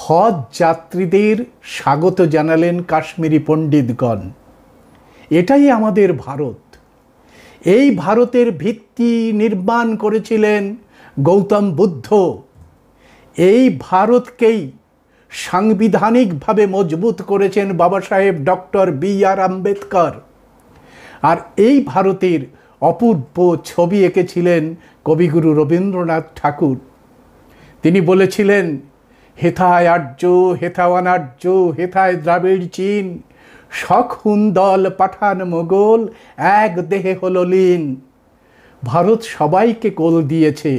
হজ যাত্রীদের স্বাগত জানালেন কাশ্মীরি পণ্ডিতগণ এটাই আমাদের ভারত এই ভারতের ভিত্তি নির্মাণ করেছিলেন গৌতম বুদ্ধ এই ভারতকেই সাংবিধানিকভাবে মজবুত করেছেন Baba Saheb doctor B R Ambedkar আর এই ভারতের অপূর্ব ছবি এঁকেছিলেন কবিগুরু রবীন্দ্রনাথ ঠাকুর তিনি বলেছিলেন হেথায় আর্য হেথা অনার্য হেথায় দ্রাবিড় চীন সখুন দল পাঠান মোগল এক দেহে হলো লীন ভারত সবাইকে কোল দিয়েছে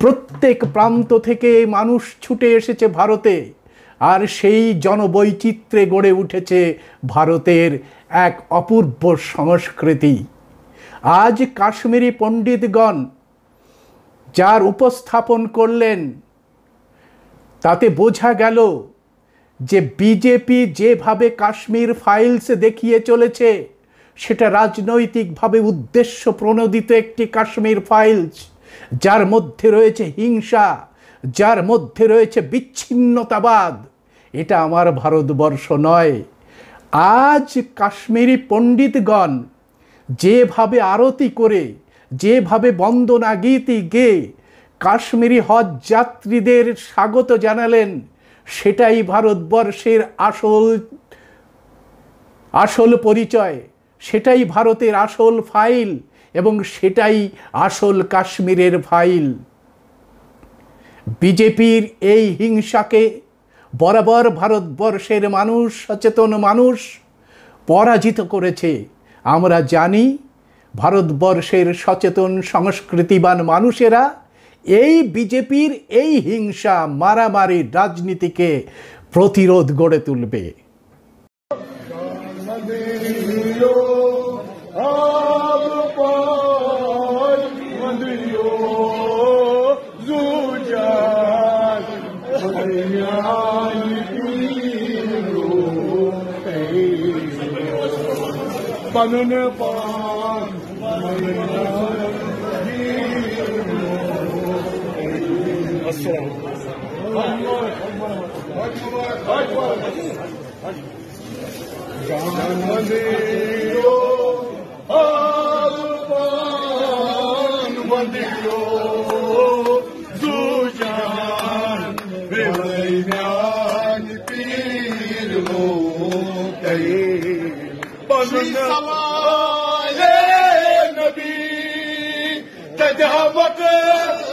প্রত্যেক প্রান্ত থেকে মানুষ ছুটে এসেছে ভারতে আর সেই জনবৈচিত্র্যে গড়ে উঠেছে ভারতের এক অপূর্ব সংস্কৃতি আজ কাশ্মীরি পণ্ডিতগণ যার উপস্থাপন করলেন তাতে বোঝা গেল যে বিজেপি যেভাবে কাশ্মীর ফাইলস দেখিয়ে চলেছে সেটা রাজনৈতিকভাবে উদ্দেশ্য প্রণোদিত একটি কাশ্মীর ফাইলস যার মধ্যে রয়েছে হিংসা যার মধ্যে রয়েছে বিচ্ছিন্নতাবাদ এটা আমার ভারতবর্ষ নয় আজ কাশ্মীরি পণ্ডিতগণ যেভাবে আরতি করে যেভাবে বন্দনা গীতি গেয়ে কাশ্মীরি হজ যাত্রীদের স্বাগত জানালেন সেটাই ভারতবর্ষের আসল আসল পরিচয় সেটাই ভারতের আসল ফাইল এবং সেটাই আসল কাশ্মীরের ফাইল বিজেপির এই হিংসাকে বরাবর ভারতবর্ষের মানুষ সচেতন মানুষ পরাজিত করেছে আমরা জানি ভারতবর্ষের সচেতন সংস্কৃতিবান মানুষেরা এই বিজেপির এই হিংসা মারামারি রাজনীতিকে প্রতিরোধ গড়ে তুলবে Banana, जानो के पी त